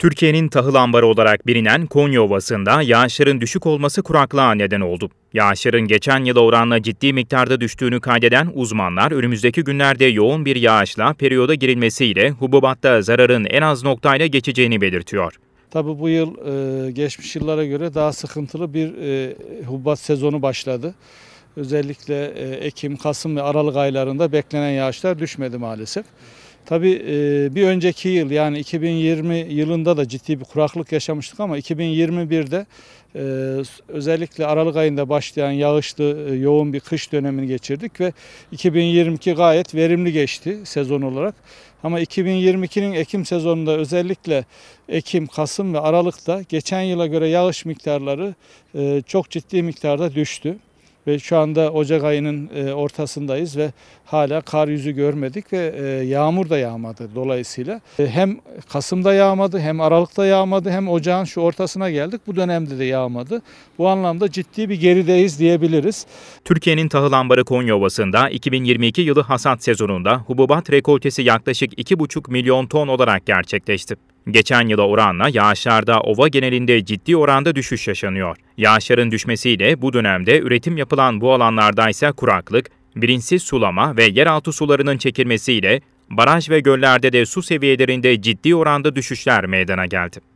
Türkiye'nin tahıl ambarı olarak bilinen Konya Ovası'nda yağışların düşük olması kuraklığa neden oldu. Yağışların geçen yıla oranla ciddi miktarda düştüğünü kaydeden uzmanlar önümüzdeki günlerde yoğun bir yağışla periyoda girilmesiyle hububatta zararın en az noktayla geçeceğini belirtiyor. Tabii bu yıl e, geçmiş yıllara göre daha sıkıntılı bir e, hububat sezonu başladı. Özellikle e, Ekim, Kasım ve Aralık aylarında beklenen yağışlar düşmedi maalesef. Tabii e, bir önceki yıl yani 2020 yılında da ciddi bir kuraklık yaşamıştık ama 2021'de e, özellikle Aralık ayında başlayan yağışlı e, yoğun bir kış dönemini geçirdik ve 2022 gayet verimli geçti sezon olarak. Ama 2022'nin Ekim sezonunda özellikle Ekim, Kasım ve Aralık'ta geçen yıla göre yağış miktarları çok ciddi miktarda düştü. Ve şu anda Ocak ayının e, ortasındayız ve hala kar yüzü görmedik ve e, yağmur da yağmadı dolayısıyla. E, hem Kasım'da yağmadı, hem Aralık'ta yağmadı, hem Ocağın şu ortasına geldik. Bu dönemde de yağmadı. Bu anlamda ciddi bir gerideyiz diyebiliriz. Türkiye'nin tahıl ambarı Konya Ovası'nda 2022 yılı hasat sezonunda hububat rekoltesi yaklaşık 2,5 milyon ton olarak gerçekleşti. Geçen yıla oranla yağışlarda ova genelinde ciddi oranda düşüş yaşanıyor. Yağışların düşmesiyle bu dönemde üretim yapılan bu alanlarda ise kuraklık, bilinçsiz sulama ve yeraltı sularının çekilmesiyle baraj ve göllerde de su seviyelerinde ciddi oranda düşüşler meydana geldi.